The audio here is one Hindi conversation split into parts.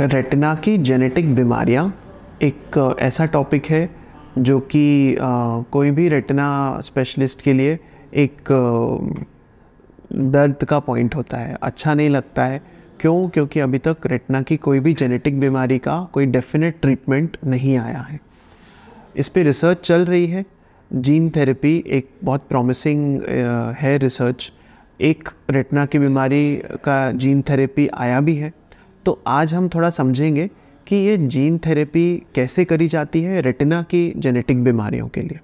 रेटिना की जेनेटिक बीमारियाँ एक ऐसा टॉपिक है जो कि कोई भी रेटिना स्पेशलिस्ट के लिए एक दर्द का पॉइंट होता है अच्छा नहीं लगता है क्यों क्योंकि अभी तक रेटिना की कोई भी जेनेटिक बीमारी का कोई डेफिनेट ट्रीटमेंट नहीं आया है इस पर रिसर्च चल रही है जीन थेरेपी एक बहुत प्रॉमिसिंग है रिसर्च एक रेटिना की बीमारी का जीन थेरेपी आया भी है तो आज हम थोड़ा समझेंगे कि ये जीन थेरेपी कैसे करी जाती है रेटिना की जेनेटिक बीमारियों के लिए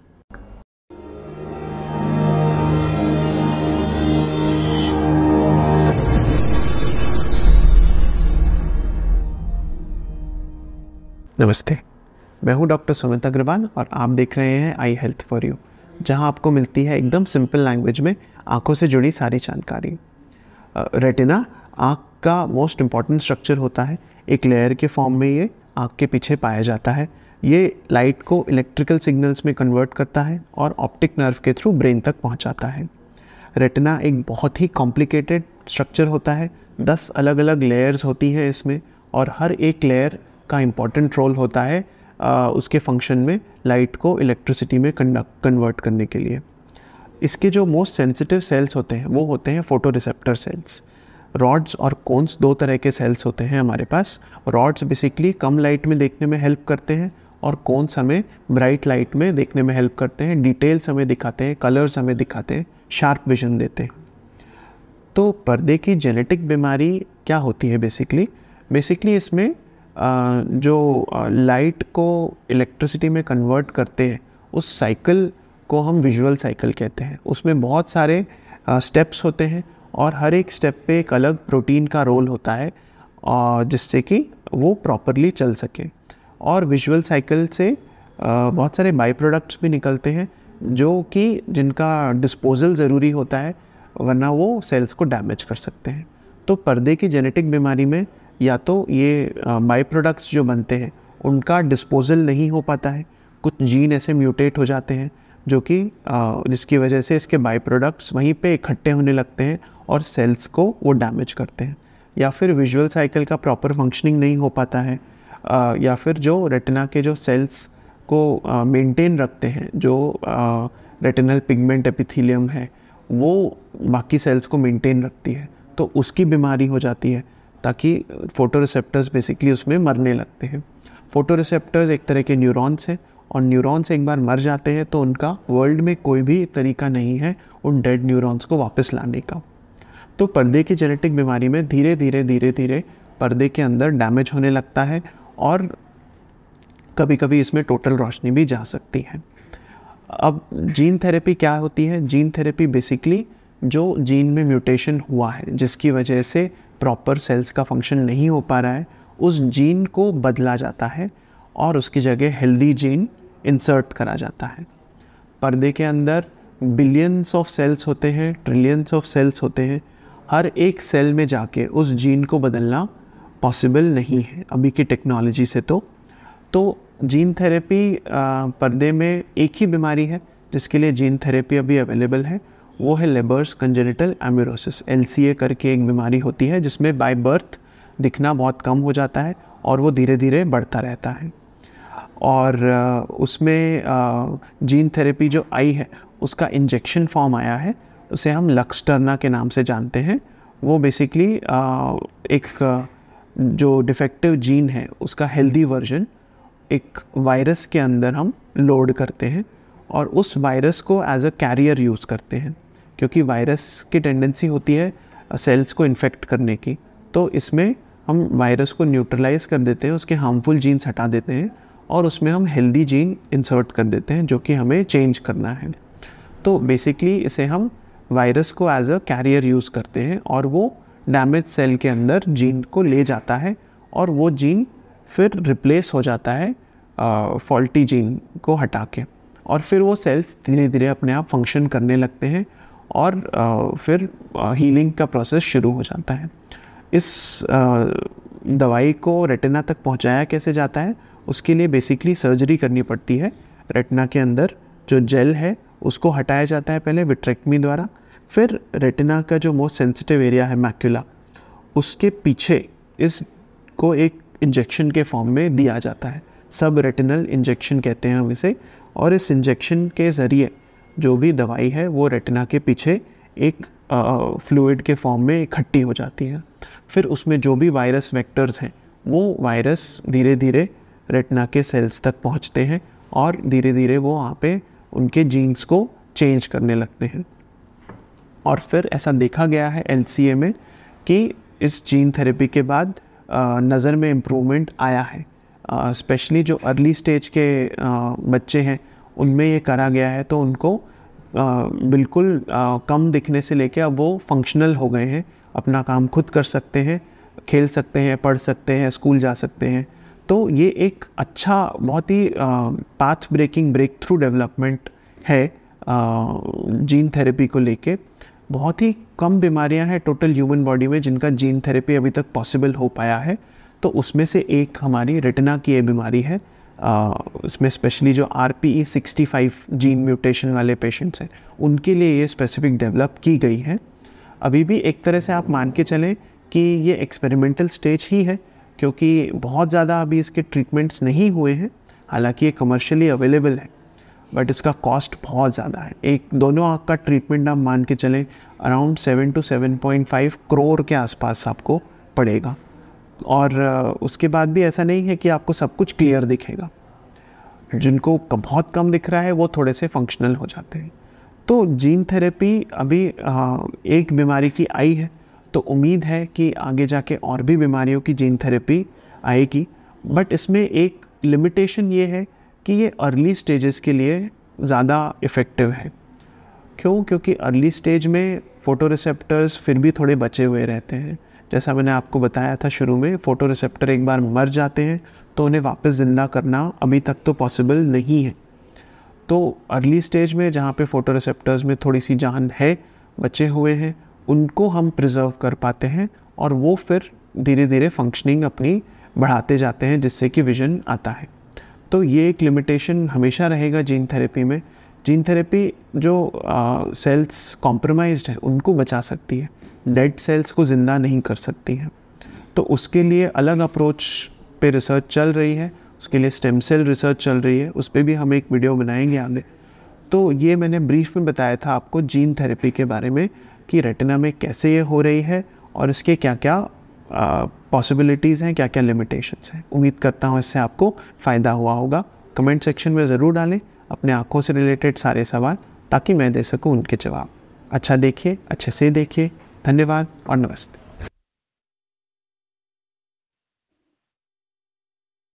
नमस्ते मैं हूं डॉक्टर सुमित अग्रवाल और आप देख रहे हैं आई हेल्थ फॉर यू जहां आपको मिलती है एकदम सिंपल लैंग्वेज में आंखों से जुड़ी सारी जानकारी रेटिना आंख का मोस्ट इम्पॉर्टेंट स्ट्रक्चर होता है एक लेयर के फॉर्म में ये आँख के पीछे पाया जाता है ये लाइट को इलेक्ट्रिकल सिग्नल्स में कन्वर्ट करता है और ऑप्टिक नर्व के थ्रू ब्रेन तक पहुंचाता है रेटिना एक बहुत ही कॉम्प्लिकेटेड स्ट्रक्चर होता है दस अलग अलग लेयर्स होती हैं इसमें और हर एक लेयर का इम्पॉर्टेंट रोल होता है आ, उसके फंक्शन में लाइट को इलेक्ट्रिसिटी में कन्वर्ट करने के लिए इसके जो मोस्ट सेंसिटिव सेल्स होते हैं वो होते हैं फोटो रिसेप्टर सेल्स रॉड्स और कोन्स दो तरह के सेल्स होते हैं हमारे पास रॉड्स बेसिकली कम लाइट में देखने में हेल्प करते हैं और कोन्स हमें ब्राइट लाइट में देखने में हेल्प करते हैं डिटेल्स हमें दिखाते हैं कलर्स हमें दिखाते हैं शार्प विजन देते हैं तो पर्दे की जेनेटिक बीमारी क्या होती है बेसिकली बेसिकली इसमें जो लाइट को इलेक्ट्रिसिटी में कन्वर्ट करते हैं उस साइकिल को हम विजुअल साइकिल कहते हैं उसमें बहुत सारे स्टेप्स होते हैं और हर एक स्टेप पे एक अलग प्रोटीन का रोल होता है और जिससे कि वो प्रॉपरली चल सके और विजुअल साइकिल से बहुत सारे बाई प्रोडक्ट्स भी निकलते हैं जो कि जिनका डिस्पोजल ज़रूरी होता है वरना वो सेल्स को डैमेज कर सकते हैं तो पर्दे की जेनेटिक बीमारी में या तो ये बाई प्रोडक्ट्स जो बनते हैं उनका डिस्पोजल नहीं हो पाता है कुछ जीन ऐसे म्यूटेट हो जाते हैं जो कि जिसकी वजह से इसके बाई प्रोडक्ट्स वहीं पे इकट्ठे होने लगते हैं और सेल्स को वो डैमेज करते हैं या फिर विजुअल साइकिल का प्रॉपर फंक्शनिंग नहीं हो पाता है आ, या फिर जो रेटिना के जो सेल्स को मेंटेन रखते हैं जो रेटिनल पिगमेंट एपिथीलियम है वो बाकी सेल्स को मेंटेन रखती है तो उसकी बीमारी हो जाती है ताकि फ़ोटो रिसेप्टर्स बेसिकली उसमें मरने लगते हैं फ़ोटो रिसेप्टर्स एक तरह के न्यूरॉन्स हैं और न्यूरॉन्स एक बार मर जाते हैं तो उनका वर्ल्ड में कोई भी तरीका नहीं है उन डेड न्यूरॉन्स को वापस लाने का तो पर्दे की जेनेटिक बीमारी में धीरे धीरे धीरे धीरे पर्दे के अंदर डैमेज होने लगता है और कभी कभी इसमें टोटल रोशनी भी जा सकती है अब जीन थेरेपी क्या होती है जीन थेरेपी बेसिकली जो जीन में म्यूटेशन हुआ है जिसकी वजह से प्रॉपर सेल्स का फंक्शन नहीं हो पा रहा है उस जीन को बदला जाता है और उसकी जगह हेल्दी जीन इंसर्ट करा जाता है पर्दे के अंदर बिलियंस ऑफ सेल्स होते हैं ट्रिलियंस ऑफ सेल्स होते हैं हर एक सेल में जाके उस जीन को बदलना पॉसिबल नहीं है अभी की टेक्नोलॉजी से तो तो जीन थेरेपी पर्दे में एक ही बीमारी है जिसके लिए जीन थेरेपी अभी अवेलेबल है वो है लेबर्स कंजेनिटल एम्यूरोसिस एल करके एक बीमारी होती है जिसमें बाय बर्थ दिखना बहुत कम हो जाता है और वो धीरे धीरे बढ़ता रहता है और उसमें जीन थेरेपी जो आई है उसका इंजेक्शन फॉर्म आया है उसे हम लक्स टर्ना के नाम से जानते हैं वो बेसिकली एक जो डिफेक्टिव जीन है उसका हेल्दी वर्जन एक वायरस के अंदर हम लोड करते हैं और उस वायरस को एज अ कैरियर यूज़ करते हैं क्योंकि वायरस की टेंडेंसी होती है सेल्स को इन्फेक्ट करने की तो इसमें हम वायरस को न्यूट्रलाइज कर देते हैं उसके हार्मफुल जीन्स हटा देते हैं और उसमें हम हेल्दी जीन इंसर्ट कर देते हैं जो कि हमें चेंज करना है तो बेसिकली इसे हम वायरस को एज अ कैरियर यूज़ करते हैं और वो डैमेज सेल के अंदर जीन को ले जाता है और वो जीन फिर रिप्लेस हो जाता है फॉल्टी जीन को हटा के और फिर वो सेल्स धीरे धीरे अपने आप फंक्शन करने लगते हैं और आ, फिर हीलिंग का प्रोसेस शुरू हो जाता है इस आ, दवाई को रेटिना तक पहुंचाया कैसे जाता है उसके लिए बेसिकली सर्जरी करनी पड़ती है रेटिना के अंदर जो जेल है उसको हटाया जाता है पहले विट्रेक्टमी द्वारा फिर रेटिना का जो मोस्ट सेंसिटिव एरिया है मैक्यूला उसके पीछे इसको एक इंजेक्शन के फॉर्म में दिया जाता है सब रेटिनल इंजेक्शन कहते हैं हम इसे और इस इंजेक्शन के ज़रिए जो भी दवाई है वो रेटिना के पीछे एक फ्लूड के फॉर्म में इकट्ठी हो जाती है फिर उसमें जो भी वायरस वेक्टर्स हैं वो वायरस धीरे धीरे रेटिना के सेल्स तक पहुंचते हैं और धीरे धीरे वो वहाँ पे उनके जीन्स को चेंज करने लगते हैं और फिर ऐसा देखा गया है एल में कि इस जीन थेरेपी के बाद नज़र में इम्प्रूवमेंट आया है स्पेशली जो अर्ली स्टेज के बच्चे हैं उनमें ये करा गया है तो उनको बिल्कुल कम दिखने से लेकर अब वो फंक्शनल हो गए हैं अपना काम खुद कर सकते हैं खेल सकते हैं पढ़ सकते हैं स्कूल जा सकते हैं तो ये एक अच्छा बहुत ही path breaking break through development है जीन थेरेपी को लेके बहुत ही कम बीमारियां हैं टोटल ह्यूमन बॉडी में जिनका जीन थेरेपी अभी तक पॉसिबल हो पाया है तो उसमें से एक हमारी रेटिना की ये बीमारी है उसमें स्पेशली जो R P E sixty five gene mutation वाले पेशेंट्स हैं उनके लिए ये स्पेसिफिक डेवलप की गई है अभी भी एक तरह से आप मान के चलें कि ये एक्सपेरिमेंटल स्टेज ही है क्योंकि बहुत ज़्यादा अभी इसके ट्रीटमेंट्स नहीं हुए हैं हालांकि ये कमर्शियली अवेलेबल है बट इसका कॉस्ट बहुत ज़्यादा है एक दोनों आँख का ट्रीटमेंट आप मान के चलें around seven to seven point five crore के आसपास आपको पड़ेगा और उसके बाद भी ऐसा नहीं है कि आपको सब कुछ क्लियर दिखेगा जिनको बहुत कम दिख रहा है वो थोड़े से फंक्शनल हो जाते हैं तो जीन थेरेपी अभी हाँ, एक बीमारी की आई है तो उम्मीद है कि आगे जाके और भी बीमारियों की जीन थेरेपी आएगी बट इसमें एक लिमिटेशन ये है कि ये अर्ली स्टेजेस के लिए ज़्यादा इफ़ेक्टिव है क्यों क्योंकि अर्ली स्टेज में फ़ोटो रिसेप्टर्स फिर भी थोड़े बचे हुए रहते हैं जैसा मैंने आपको बताया था शुरू में फ़ोटो रिसेप्टर एक बार मर जाते हैं तो उन्हें वापस ज़िंदा करना अभी तक तो पॉसिबल नहीं है तो अर्ली स्टेज में जहाँ पे फ़ोटो रिसेप्टर्स में थोड़ी सी जान है बचे हुए हैं उनको हम प्रिजर्व कर पाते हैं और वो फिर धीरे धीरे फंक्शनिंग अपनी बढ़ाते जाते हैं जिससे कि विजन आता है तो ये एक लिमिटेशन हमेशा रहेगा जीन थेरेपी में जीन थेरेपी जो सेल्स कॉम्प्रोमाइज्ड है उनको बचा सकती है डेड सेल्स को ज़िंदा नहीं कर सकती हैं तो उसके लिए अलग अप्रोच पे रिसर्च चल रही है उसके लिए स्टेम सेल रिसर्च चल रही है उस पर भी हम एक वीडियो बनाएंगे आगे तो ये मैंने ब्रीफ में बताया था आपको जीन थेरेपी के बारे में कि रेटिना में कैसे ये हो रही है और इसके क्या क्या पॉसिबिलिटीज़ हैं क्या क्या लिमिटेशंस हैं उम्मीद करता हूँ इससे आपको फ़ायदा हुआ होगा कमेंट सेक्शन में ज़रूर डालें अपने आँखों से रिलेटेड सारे सवाल ताकि मैं दे सकूँ उनके जवाब अच्छा देखिए अच्छे से देखिए धन्यवाद और नमस्ते